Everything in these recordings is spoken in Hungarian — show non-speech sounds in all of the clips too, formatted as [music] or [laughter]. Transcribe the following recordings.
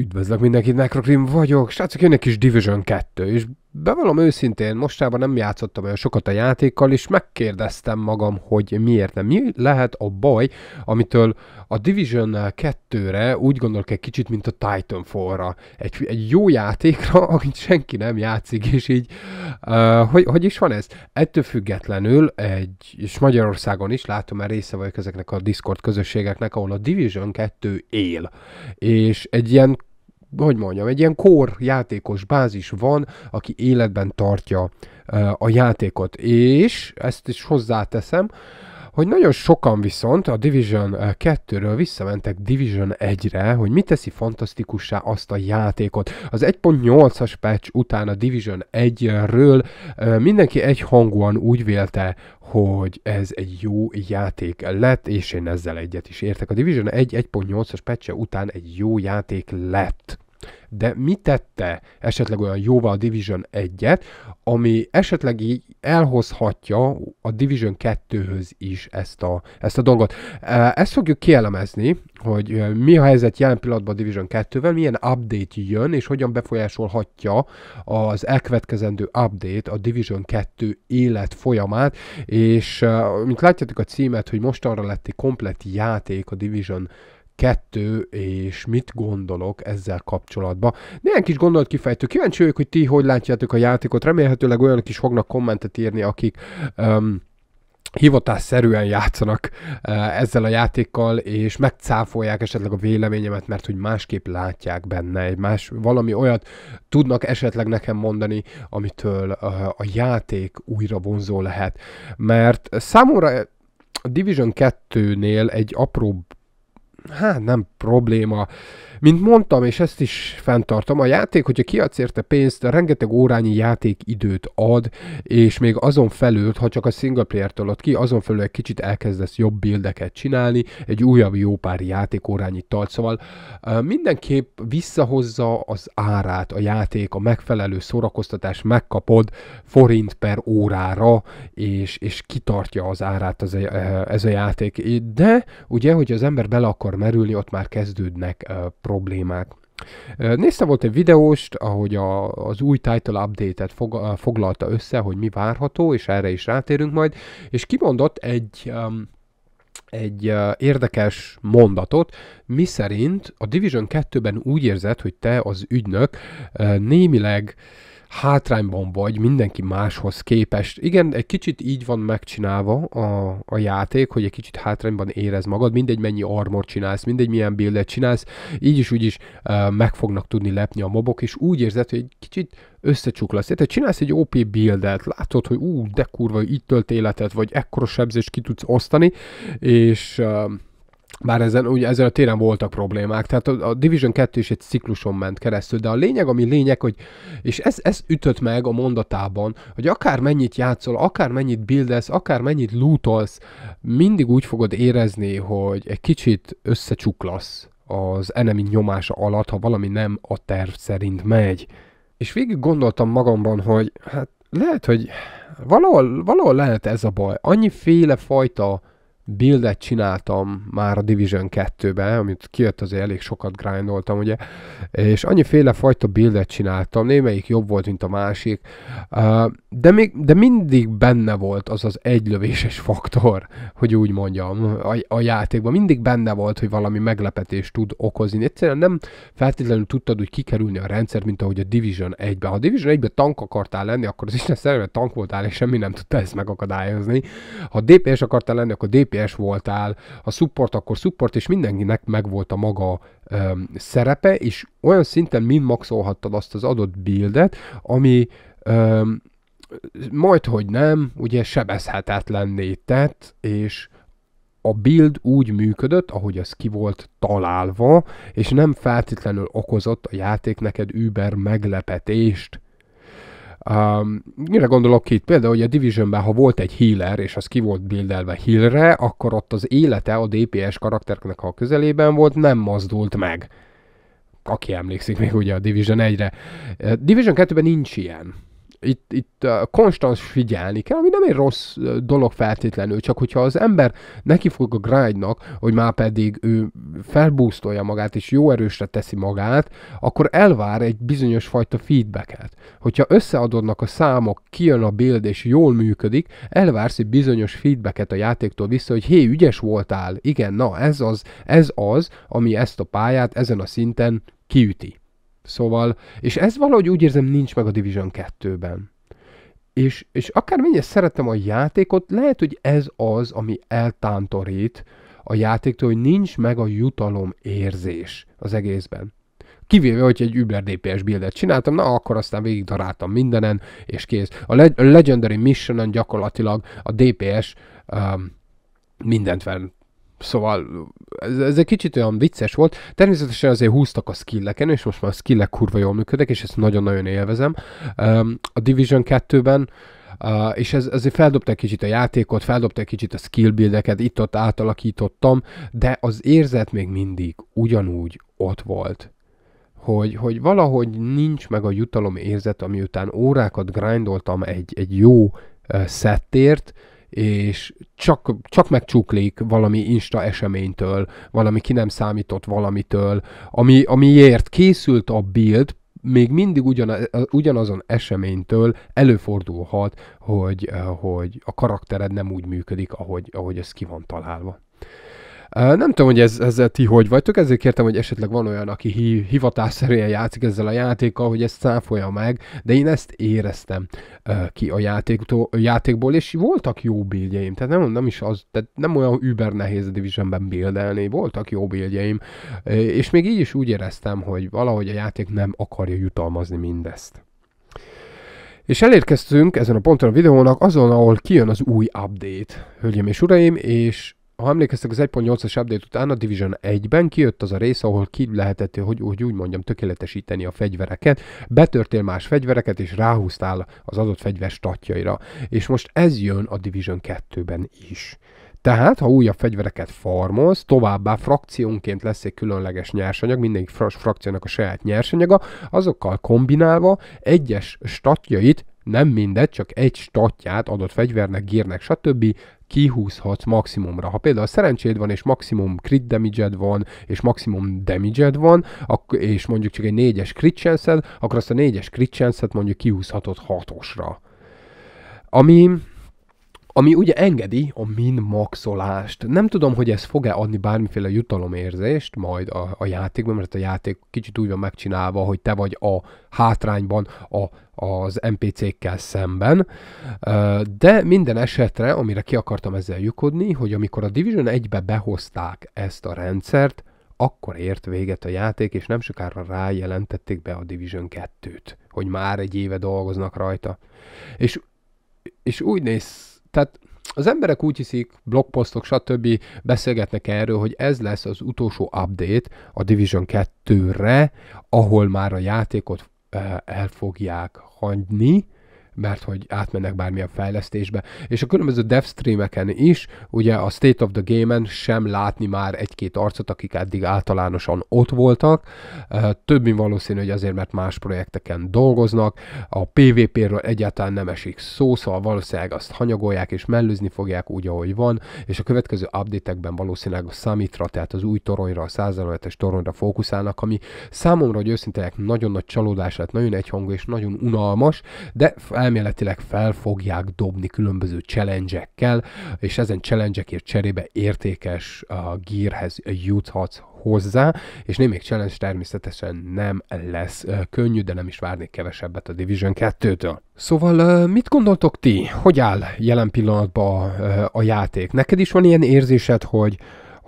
Üdvözlök mindenkit, Necrocrim vagyok, srácok, jön egy kis Division 2, és bevallom őszintén, mostában nem játszottam olyan sokat a játékkal, és megkérdeztem magam, hogy miért nem. Mi lehet a baj, amitől a Division 2-re úgy gondolok egy kicsit, mint a Titanfall-ra. Egy, egy jó játékra, [laughs] amit senki nem játszik, és így, uh, hogy, hogy is van ez? Ettől függetlenül, egy, és Magyarországon is látom, mert része vagyok ezeknek a Discord közösségeknek, ahol a Division 2 él, és egy ilyen hogy mondjam, egy ilyen kor játékos bázis van, aki életben tartja a játékot. És ezt is hozzáteszem, hogy nagyon sokan viszont a Division 2-ről visszamentek Division 1-re, hogy mi teszi fantasztikussá azt a játékot. Az 1.8-as patch után a Division 1-ről mindenki egyhangúan úgy vélte, hogy ez egy jó játék lett, és én ezzel egyet is értek. A Division 1 1.8-as patch után egy jó játék lett de mi tette esetleg olyan jóval a Division 1-et, ami esetleg így elhozhatja a Division 2-höz is ezt a, ezt a dolgot. Ezt fogjuk kielemezni, hogy mi a helyzet jelen pillanatban a Division 2-vel, milyen update jön, és hogyan befolyásolhatja az elkövetkezendő update a Division 2 élet folyamát, és mint látjátok a címet, hogy mostanra lett egy komplet játék a Division 2 kettő és mit gondolok ezzel kapcsolatban. Néhány kis gondolat kifejtő. Kíváncsi vagyok, hogy ti hogy látjátok a játékot. Remélhetőleg olyanok is fognak kommentet írni, akik um, hivatásszerűen játszanak ezzel a játékkal, és megcáfolják esetleg a véleményemet, mert hogy másképp látják benne, egy más, valami olyat tudnak esetleg nekem mondani, amitől a játék újra vonzó lehet. Mert számomra a Division 2-nél egy apró hát nem probléma. Mint mondtam, és ezt is fenntartom, a játék, hogyha kiadsz érte pénzt, rengeteg órányi játékidőt ad, és még azon felül, ha csak a single player tolod ki, azon felül egy kicsit elkezdesz jobb bildeket csinálni, egy újabb jó pár játékórányi tart, szóval mindenképp visszahozza az árát a játék, a megfelelő szórakoztatás megkapod forint per órára, és, és kitartja az árát az ez a játék. De ugye, hogy az ember bele akar akar merülni, ott már kezdődnek uh, problémák. Néztem volt egy videóst, ahogy a, az új title update-et fog, foglalta össze, hogy mi várható, és erre is rátérünk majd, és kimondott egy, um, egy uh, érdekes mondatot, mi szerint a Division 2-ben úgy érzed, hogy te az ügynök uh, némileg uh, hátrányban vagy mindenki máshoz képest. Igen, egy kicsit így van megcsinálva a, a játék, hogy egy kicsit hátrányban érez magad, mindegy mennyi armor csinálsz, mindegy milyen buildet csinálsz, így is úgy is uh, meg fognak tudni lepni a mobok, és úgy érzed, hogy egy kicsit összecsuklasz. Tehát csinálsz egy OP buildet, látod, hogy ú, de kurva, itt tölt életet, vagy ekkora sebzést ki tudsz osztani, és uh, bár ezen, ugye ezen a téren voltak problémák, tehát a, a Division 2 is egy cikluson ment keresztül, de a lényeg, ami lényeg, hogy, és ez, ez ütött meg a mondatában, hogy akár mennyit játszol, akár mennyit buildelsz, akár mennyit lootolsz, mindig úgy fogod érezni, hogy egy kicsit összecsuklasz az enemi nyomása alatt, ha valami nem a terv szerint megy. És végig gondoltam magamban, hogy hát lehet, hogy valahol, valahol lehet ez a baj. Annyi féle fajta buildet csináltam már a Division 2-be, amit kijött azért elég sokat grindoltam, ugye, és annyiféle fajta buildet csináltam, némelyik jobb volt, mint a másik, de, még, de mindig benne volt az az egylövéses faktor, hogy úgy mondjam, a, a játékban. Mindig benne volt, hogy valami meglepetést tud okozni. Egyszerűen nem feltétlenül tudtad úgy kikerülni a rendszer, mint ahogy a Division 1 be Ha a Division 1 be tank akartál lenni, akkor az Isten szerelme tank voltál, és semmi nem tudta ezt megakadályozni. Ha DPS akartál lenni, akkor DPS veszélyes voltál, a support akkor support, és mindenkinek megvolt a maga um, szerepe, és olyan szinten mind maxolhattad azt az adott buildet, ami um, majd, hogy nem, ugye sebezhetetlenné tett, és a build úgy működött, ahogy az ki volt találva, és nem feltétlenül okozott a játék neked über meglepetést. Um, mire gondolok itt? Például, hogy a Divisionben, ha volt egy healer, és az ki volt bildelve healerre, akkor ott az élete a DPS karakternek, ha a közelében volt, nem mozdult meg. Aki emlékszik még ugye a Division 1-re. Division 2-ben nincs ilyen itt, itt konstans figyelni kell, ami nem egy rossz dolog feltétlenül, csak hogyha az ember neki fog a grindnak, hogy már pedig ő felbúsztolja magát, és jó erősre teszi magát, akkor elvár egy bizonyos fajta feedbacket. Hogyha összeadodnak a számok, kijön a build, és jól működik, elvársz egy bizonyos feedbacket a játéktól vissza, hogy hé, ügyes voltál, igen, na ez az, ez az, ami ezt a pályát ezen a szinten kiüti. Szóval, és ez valahogy úgy érzem nincs meg a Division 2-ben. És, és akármennyire szerettem a játékot, lehet, hogy ez az, ami eltántorít a játéktól, hogy nincs meg a jutalom érzés az egészben. Kivéve, hogy egy Uber DPS buildet csináltam, na akkor aztán végig daráltam mindenen, és kész. A Le- Legendary Mission-en gyakorlatilag a DPS um, mindent fel Szóval ez, ez egy kicsit olyan vicces volt. Természetesen azért húztak a skilleken, és most már a skillek kurva jól működnek, és ezt nagyon-nagyon élvezem. A Division 2-ben Uh, és ez, azért feldobta egy kicsit a játékot, feldobta egy kicsit a skill buildeket, itt-ott átalakítottam, de az érzet még mindig ugyanúgy ott volt. Hogy, hogy valahogy nincs meg a jutalom érzet, ami után órákat grindoltam egy, egy jó uh, szettért, és csak, csak megcsuklik valami Insta eseménytől, valami ki nem számított valamitől, ami, amiért készült a build, még mindig ugyanaz, ugyanazon eseménytől előfordulhat, hogy, eh, hogy a karaktered nem úgy működik, ahogy, ahogy ez ki van találva. Nem tudom, hogy ez, ezzel ti hogy vagytok, ezért kértem, hogy esetleg van olyan, aki hi, hivatásszerűen játszik ezzel a játékkal, hogy ezt száfolja meg, de én ezt éreztem ki a játéktól, játékból, és voltak jó bildjeim, tehát nem, nem is az, tehát nem olyan über nehéz a Divisionben bildelni, voltak jó bildjeim, és még így is úgy éreztem, hogy valahogy a játék nem akarja jutalmazni mindezt. És elérkeztünk ezen a ponton a videónak azon, ahol kijön az új update, hölgyeim és uraim, és ha emlékeztek, az 1.8-as update után a Division 1-ben kijött az a rész, ahol ki lehetett, hogy, hogy úgy mondjam, tökéletesíteni a fegyvereket, betörtél más fegyvereket, és ráhúztál az adott fegyver statjaira. És most ez jön a Division 2-ben is. Tehát, ha újabb fegyvereket farmolsz, továbbá frakciónként lesz egy különleges nyersanyag, mindegyik frakciónak a saját nyersanyaga, azokkal kombinálva egyes statjait nem mindet, csak egy statját adott fegyvernek, gírnek, stb kihúzhatsz maximumra. Ha például szerencséd van, és maximum crit damage van, és maximum damage van, és mondjuk csak egy 4-es crit chance akkor azt a 4-es crit chance mondjuk kihúzhatod 6-osra. Ami ami ugye engedi a min maxolást. Nem tudom, hogy ez fog-e adni bármiféle jutalomérzést majd a, a játékban, mert a játék kicsit úgy van megcsinálva, hogy te vagy a hátrányban a, az NPC-kkel szemben, de minden esetre, amire ki akartam ezzel lyukodni, hogy amikor a Division 1-be behozták ezt a rendszert, akkor ért véget a játék, és nem sokára rájelentették be a Division 2-t, hogy már egy éve dolgoznak rajta. És, és úgy néz tehát az emberek úgy hiszik, blogposztok, stb. beszélgetnek erről, hogy ez lesz az utolsó update a Division 2-re, ahol már a játékot eh, el fogják hagyni, mert hogy átmennek bármilyen fejlesztésbe. És a különböző dev streameken is, ugye a State of the Game-en sem látni már egy-két arcot, akik eddig általánosan ott voltak. Több mint valószínű, hogy azért, mert más projekteken dolgoznak. A PvP-ről egyáltalán nem esik szó, szóval valószínűleg azt hanyagolják és mellőzni fogják úgy, ahogy van, és a következő update-ekben valószínűleg a Summitra, tehát az új toronyra, a 105-es toronyra fókuszálnak, ami számomra, hogy őszintén nagyon nagy csalódás lett, nagyon egyhangú és nagyon unalmas, de elméletileg fel fogják dobni különböző challenge és ezen challenge-ekért cserébe értékes a gearhez juthatsz hozzá, és némelyik challenge természetesen nem lesz könnyű, de nem is várnék kevesebbet a Division 2-től. Szóval mit gondoltok ti? Hogy áll jelen pillanatban a játék? Neked is van ilyen érzésed, hogy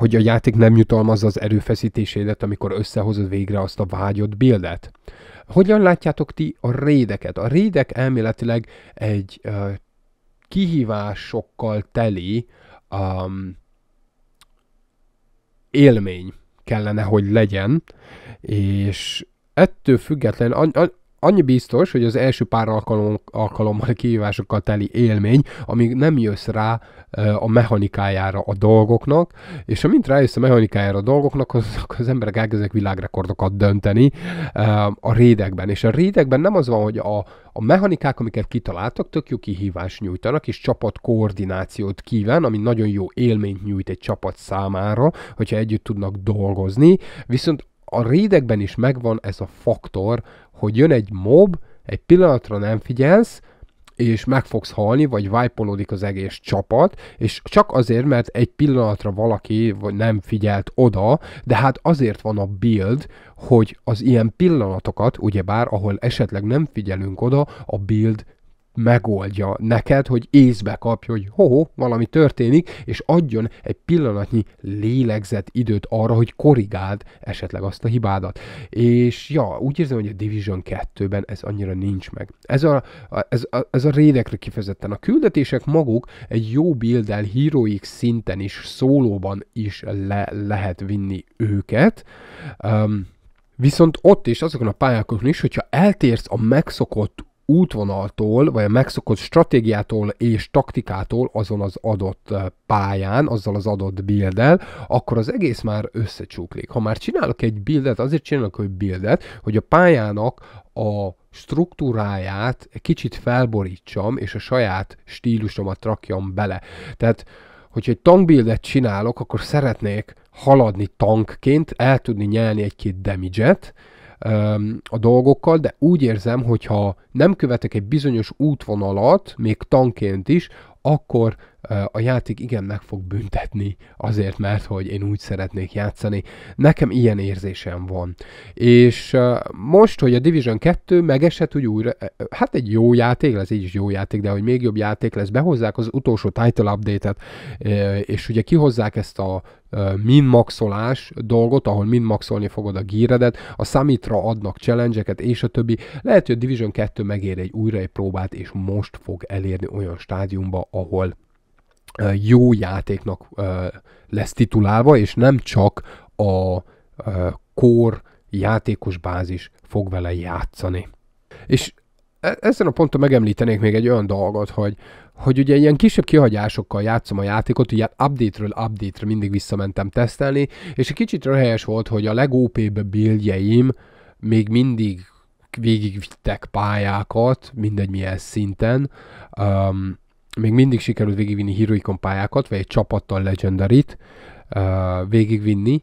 hogy a játék nem jutalmazza az erőfeszítésédet, amikor összehozod végre azt a vágyott bildet. Hogyan látjátok ti a rédeket? A rédek elméletileg egy uh, kihívásokkal teli um, élmény kellene, hogy legyen, és ettől független annyi biztos, hogy az első pár alkalom, alkalommal kihívásokkal teli élmény, amíg nem jössz rá a mechanikájára a dolgoknak, és amint rájössz a mechanikájára a dolgoknak, az, az emberek elkezdenek világrekordokat dönteni a rédekben. És a rédekben nem az van, hogy a, a mechanikák, amiket kitaláltak, tök jó kihívást nyújtanak, és csapat koordinációt kíván, ami nagyon jó élményt nyújt egy csapat számára, hogyha együtt tudnak dolgozni, viszont a rédekben is megvan ez a faktor, hogy jön egy mob, egy pillanatra nem figyelsz, és meg fogsz halni, vagy vájpolódik az egész csapat, és csak azért, mert egy pillanatra valaki nem figyelt oda, de hát azért van a build, hogy az ilyen pillanatokat, ugyebár, ahol esetleg nem figyelünk oda, a build megoldja neked, hogy észbe kapja, hogy ho, valami történik, és adjon egy pillanatnyi lélegzett időt arra, hogy korrigáld esetleg azt a hibádat. És ja, úgy érzem, hogy a Division 2-ben ez annyira nincs meg. Ez a, ez, a, ez a rédekre kifejezetten. A küldetések maguk egy jó bildel, heroik szinten is, szólóban is le, lehet vinni őket. Um, Viszont ott is, azokon a pályákon is, hogyha eltérsz a megszokott útvonaltól, vagy a megszokott stratégiától és taktikától azon az adott pályán, azzal az adott bildel, akkor az egész már összecsuklik. Ha már csinálok egy bildet, azért csinálok egy bildet, hogy a pályának a struktúráját kicsit felborítsam, és a saját stílusomat rakjam bele. Tehát, hogyha egy tankbildet csinálok, akkor szeretnék haladni tankként, el tudni nyelni egy-két damage a dolgokkal, de úgy érzem, hogyha nem követek egy bizonyos útvonalat, még tanként is, akkor a játék igen meg fog büntetni azért, mert hogy én úgy szeretnék játszani. Nekem ilyen érzésem van. És most, hogy a Division 2 megesett, hogy újra, hát egy jó játék lesz, így is jó játék, de hogy még jobb játék lesz, behozzák az utolsó title update-et, és ugye kihozzák ezt a minmaxolás dolgot, ahol minmaxolni fogod a gíredet, a summitra adnak challenge és a többi. Lehet, hogy a Division 2 megér egy újra egy próbát, és most fog elérni olyan stádiumba, ahol jó játéknak lesz titulálva, és nem csak a kor játékos bázis fog vele játszani. És e, ezen a ponton megemlítenék még egy olyan dolgot, hogy, hogy ugye ilyen kisebb kihagyásokkal játszom a játékot, ugye hát update-ről update-re mindig visszamentem tesztelni, és egy kicsit röhelyes volt, hogy a legópébb bildjeim még mindig végigvittek pályákat, mindegy milyen szinten, um, még mindig sikerült végigvinni Heroicon pályákat, vagy egy csapattal Legendary-t uh, végigvinni,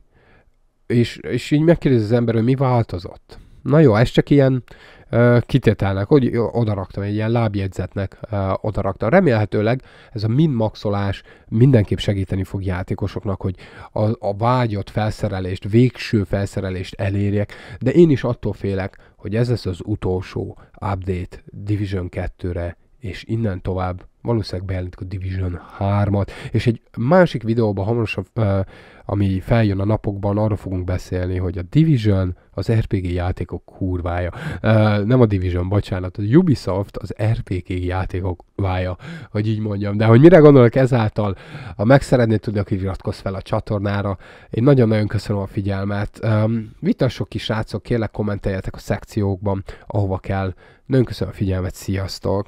és, és így megkérdezi az ember, hogy mi változott. Na jó, ez csak ilyen uh, kitételnek, hogy odaraktam, egy ilyen lábjegyzetnek uh, odaraktam. Remélhetőleg ez a mind maxolás mindenképp segíteni fog játékosoknak, hogy a, a vágyott felszerelést, végső felszerelést elérjek, de én is attól félek, hogy ez lesz az utolsó update Division 2-re, és innen tovább valószínűleg bejelentik a Division 3-at, és egy másik videóban hamarosan, ami feljön a napokban, arra fogunk beszélni, hogy a Division az RPG játékok kurvája. Nem a Division, bocsánat, a Ubisoft az RPG játékok vája, hogy így mondjam. De hogy mire gondolok ezáltal, ha meg szeretnéd tudni, akkor iratkozz fel a csatornára. Én nagyon-nagyon köszönöm a figyelmet. Vitassok ki, srácok, kérlek kommenteljetek a szekciókban, ahova kell. Nagyon köszönöm a figyelmet, sziasztok!